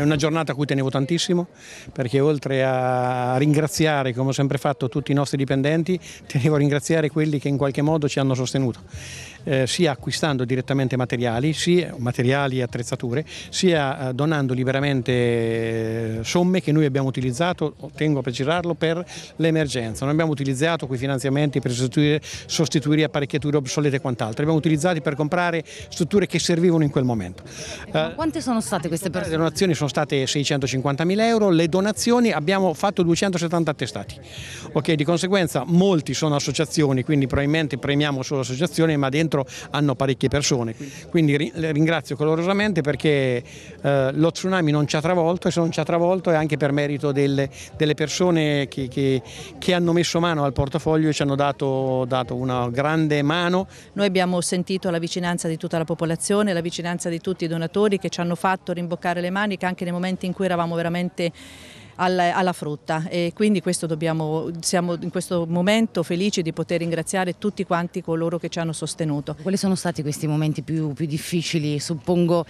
È una giornata a cui tenevo tantissimo perché oltre a ringraziare, come ho sempre fatto, tutti i nostri dipendenti, tenevo a ringraziare quelli che in qualche modo ci hanno sostenuto, eh, sia acquistando direttamente materiali, sia materiali e attrezzature, sia eh, donando liberamente eh, somme che noi abbiamo utilizzato, tengo a precisarlo, per l'emergenza. Non abbiamo utilizzato quei finanziamenti per sostituire, sostituire apparecchiature obsolete e quant'altro, abbiamo utilizzati per comprare strutture che servivano in quel momento. Ma quante sono state queste persone? Le donazioni sono state 650.000 euro, le donazioni abbiamo fatto 270 attestati, Ok, di conseguenza molti sono associazioni, quindi probabilmente premiamo solo associazioni ma dentro hanno parecchie persone, quindi ringrazio calorosamente perché eh, lo tsunami non ci ha travolto e se non ci ha travolto è anche per merito delle, delle persone che, che, che, hanno messo mano al portafoglio e ci hanno dato, dato una grande mano. Noi abbiamo sentito la vicinanza di tutta la popolazione, la vicinanza di tutti i donatori che ci hanno fatto rimboccare le maniche anche nei momenti in cui eravamo veramente alla, frutta e quindi questo dobbiamo, siamo in questo momento felici di poter ringraziare tutti quanti coloro che ci hanno sostenuto. Quali sono stati questi momenti più, più difficili? Suppongo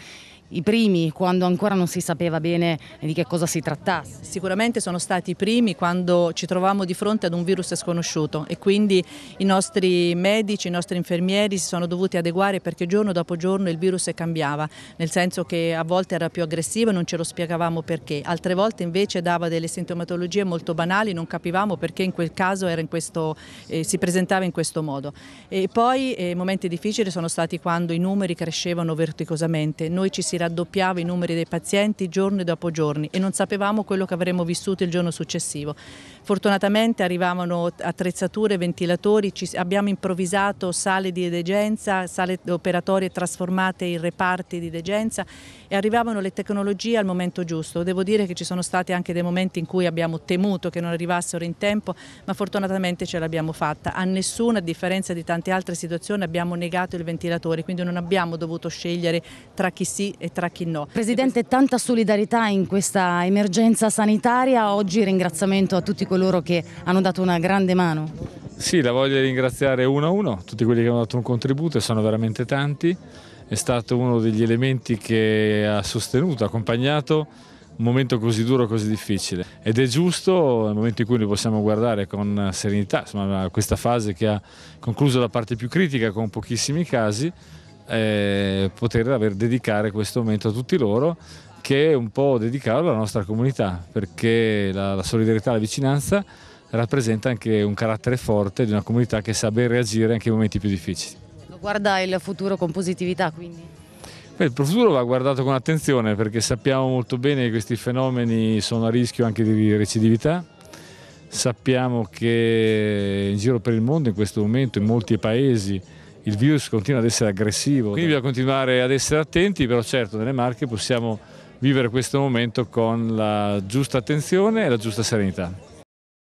i primi quando ancora non si sapeva bene di che cosa si trattasse? Sicuramente sono stati i primi quando ci trovavamo di fronte ad un virus sconosciuto e quindi i nostri medici, i nostri infermieri si sono dovuti adeguare perché giorno dopo giorno il virus cambiava, nel senso che a volte era più aggressivo e non ce lo spiegavamo perché, altre volte invece dava delle sintomatologie molto banali, non capivamo perché in quel caso in questo, eh, si presentava in questo modo. E poi eh, momenti difficili sono stati quando i numeri crescevano verticosamente, noi ci si raddoppiava i numeri dei pazienti giorno dopo giorno e non sapevamo quello che avremmo vissuto il giorno successivo. Fortunatamente arrivavano attrezzature, ventilatori, abbiamo improvvisato sale di degenza, sale operatorie trasformate in reparti di degenza e arrivavano le tecnologie al momento giusto. Devo dire che ci sono stati anche dei momenti in cui abbiamo temuto che non arrivassero in tempo, ma fortunatamente ce l'abbiamo fatta. A nessuna, a differenza di tante altre situazioni, abbiamo negato il ventilatore, quindi non abbiamo dovuto scegliere tra chi sì e tra chi no. Presidente, tanta solidarietà in questa emergenza sanitaria, oggi ringraziamento a tutti coloro che hanno dato una grande mano. Sì, la voglio ringraziare uno a uno, tutti quelli che hanno dato un contributo e sono veramente tanti, è stato uno degli elementi che ha sostenuto, accompagnato un momento così duro, così difficile ed è giusto nel momento in cui noi possiamo guardare con serenità insomma, questa fase che ha concluso la parte più critica con pochissimi casi eh, poter aver dedicare questo momento a tutti loro che è un po' dedicato alla nostra comunità perché la, la solidarietà e la vicinanza rappresenta anche un carattere forte di una comunità che sa ben reagire anche ai momenti più difficili. Guarda il futuro con positività quindi? Beh, il futuro va guardato con attenzione perché sappiamo molto bene che questi fenomeni sono a rischio anche di recidività, sappiamo che in giro per il mondo in questo momento in molti paesi il virus continua ad essere aggressivo. Quindi bisogna continuare ad essere attenti, però certo nelle Marche possiamo vivere questo momento con la giusta attenzione e la giusta serenità.